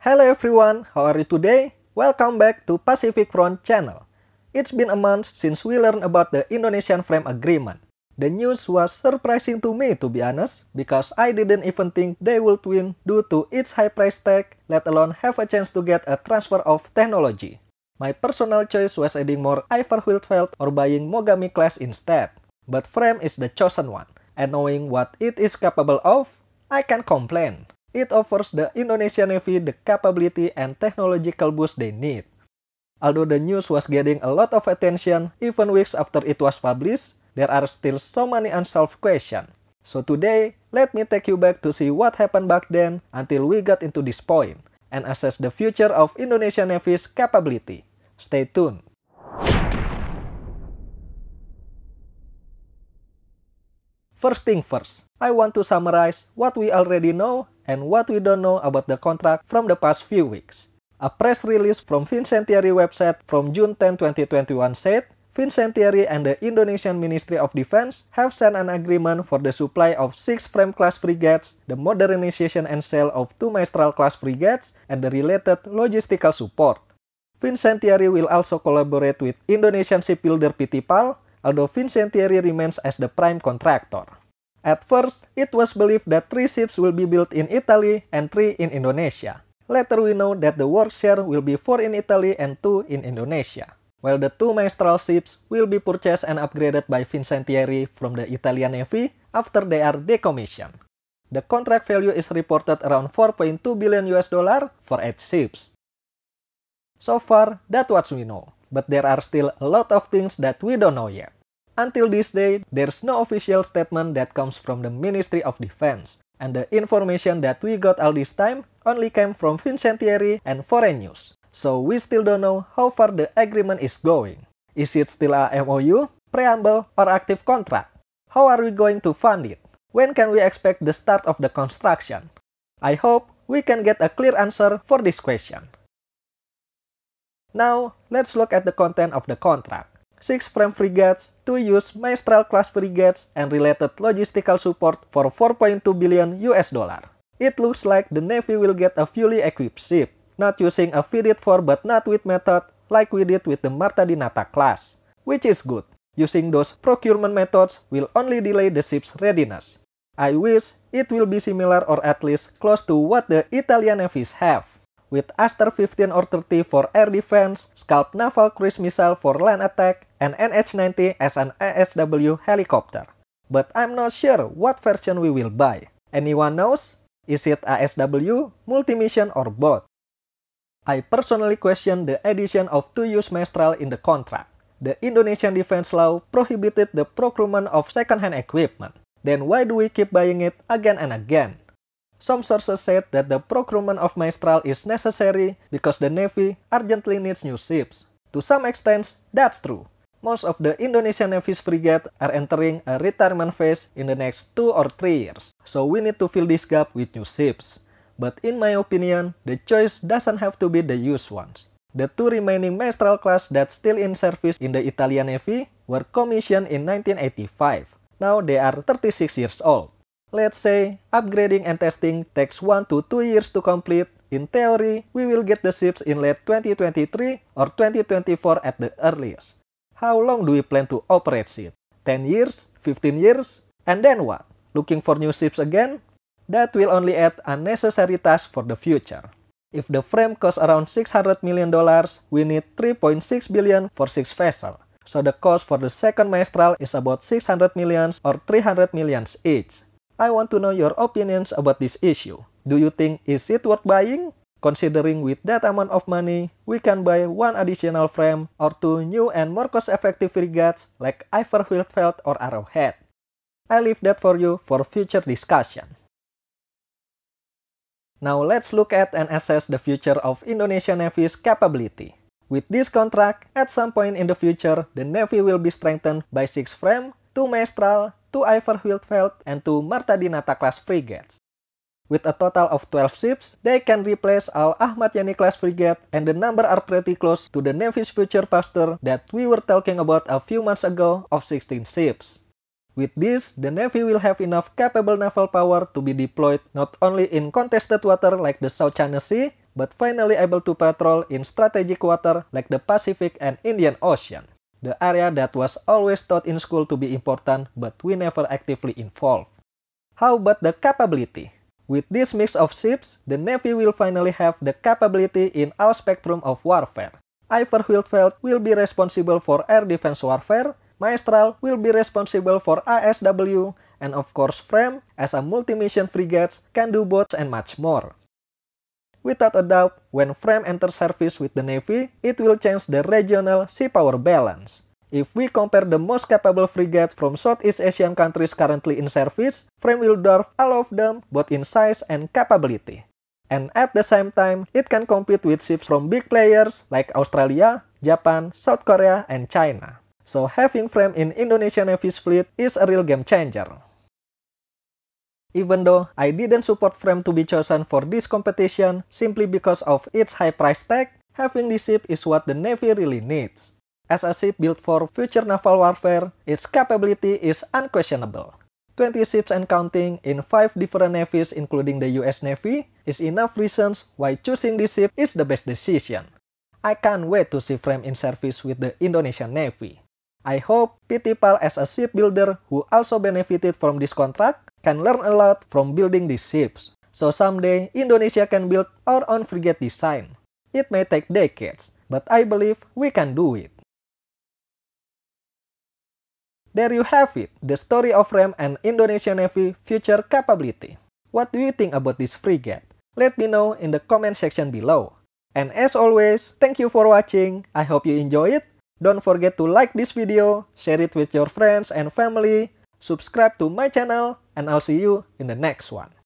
Hello everyone, how are you today? Welcome back to Pacific Front channel. It's been a month since we learned about the Indonesian Frame Agreement. The news was surprising to me to be honest, because I didn't even think they would win due to its high price tag, let alone have a chance to get a transfer of technology. My personal choice was adding more Ivor Huldfeld or buying Mogami class instead. But Frame is the chosen one, and knowing what it is capable of, I can complain. It offers the Indonesian Navy the capability and technological boost they need. Although the news was getting a lot of attention even weeks after it was published, there are still so many unsolved questions. So today, let me take you back to see what happened back then until we got into this point and assess the future of Indonesian Navy's capability. Stay tuned. First thing first, I want to summarize what we already know and what we don't know about the contract from the past few weeks. A press release from Vincentieri website from June 10, 2021 said, Vincentieri and the Indonesian Ministry of Defense have signed an agreement for the supply of six frame-class frigates, the modernization and sale of two Maestral-class frigates, and the related logistical support. Vincentieri will also collaborate with Indonesian shipbuilder PT PAL, although Vincentieri remains as the prime contractor. At first, it was believed that three ships will be built in Italy and three in Indonesia. Later we know that the work share will be four in Italy and two in Indonesia, while the two maestral ships will be purchased and upgraded by Vincentieri from the Italian Navy after they are decommissioned. The contract value is reported around 4.2 billion US dollar for eight ships. So far, that's what we know, but there are still a lot of things that we don't know yet. Until this day, there's no official statement that comes from the Ministry of Defense. And the information that we got all this time only came from Vincentieri and foreign news. So we still don't know how far the agreement is going. Is it still a MOU, preamble, or active contract? How are we going to fund it? When can we expect the start of the construction? I hope we can get a clear answer for this question. Now, let's look at the content of the contract. 6-frame frigates, two use maestral class frigates, and related logistical support for 4.2 billion US dollar. It looks like the Navy will get a fully equipped ship, not using a fitted for but not with method like we did with the Marta Dinata class, which is good. Using those procurement methods will only delay the ship's readiness. I wish it will be similar or at least close to what the Italian navies have, with Aster 15 or 30 for air defense, Scalp naval cruise missile for land attack, an NH-90 as an ASW helicopter. But I'm not sure what version we will buy. Anyone knows? Is it ASW, multi-mission or both? I personally question the addition of two-use Mestral in the contract. The Indonesian defense law prohibited the procurement of second-hand equipment. Then why do we keep buying it again and again? Some sources said that the procurement of Mistral is necessary because the Navy urgently needs new ships. To some extent, that's true most of the Indonesian Navy's frigate are entering a retirement phase in the next 2 or 3 years. So we need to fill this gap with new ships. But in my opinion, the choice doesn't have to be the used ones. The two remaining Maestral class that still in service in the Italian Navy were commissioned in 1985. Now they are 36 years old. Let's say upgrading and testing takes 1 to 2 years to complete in theory, we will get the ships in late 2023 or 2024 at the earliest. How long do we plan to operate it? 10 years? 15 years? And then what? Looking for new ships again? That will only add unnecessary tasks for the future. If the frame costs around 600 million dollars, we need 3.6 billion for six vessel. So the cost for the second maestral is about 600 millions or 300 millions each. I want to know your opinions about this issue. Do you think is it worth buying? Considering with that amount of money, we can buy one additional frame or two new and more cost-effective frigates like Iver Wildfeld or Arrowhead. I leave that for you for future discussion. Now let's look at and assess the future of Indonesian Navy's capability. With this contract, at some point in the future, the Navy will be strengthened by 6 frame, 2 Maestral, 2 Iver Wildfeld, and 2 Martadinata class frigates. With a total of 12 ships, they can replace all Ahmad Yani class frigate and the number are pretty close to the Navy's future pastor that we were talking about a few months ago of 16 ships. With this, the Navy will have enough capable naval power to be deployed not only in contested water like the South China Sea, but finally able to patrol in strategic water like the Pacific and Indian Ocean, the area that was always taught in school to be important but we never actively involved. How about the capability? With this mix of ships, the Navy will finally have the capability in all spectrum of warfare. Ivor Wildfeld will be responsible for air defense warfare, Maestral will be responsible for ASW, and of course Fram as a multi-mission frigate, can do both and much more. Without a doubt, when Fram enters service with the Navy, it will change the regional sea power balance. If we compare the most capable frigate from Southeast Asian countries currently in service, will dwarf all of them both in size and capability. And at the same time, it can compete with ships from big players like Australia, Japan, South Korea, and China. So having Frame in Indonesian Navy's fleet is a real game changer. Even though I didn't support Frame to be chosen for this competition simply because of its high price tag, having this ship is what the Navy really needs. As a ship built for future naval warfare, its capability is unquestionable. 20 ships and counting in 5 different navies including the US Navy is enough reasons why choosing this ship is the best decision. I can't wait to see Frame in service with the Indonesian Navy. I hope PT Pal as a shipbuilder who also benefited from this contract can learn a lot from building these ships. So someday Indonesia can build our own frigate design. It may take decades, but I believe we can do it. There you have it, the story of RAM and Indonesian Navy future capability. What do you think about this frigate? Let me know in the comment section below. And as always, thank you for watching. I hope you enjoy it. Don't forget to like this video, share it with your friends and family, subscribe to my channel, and I'll see you in the next one.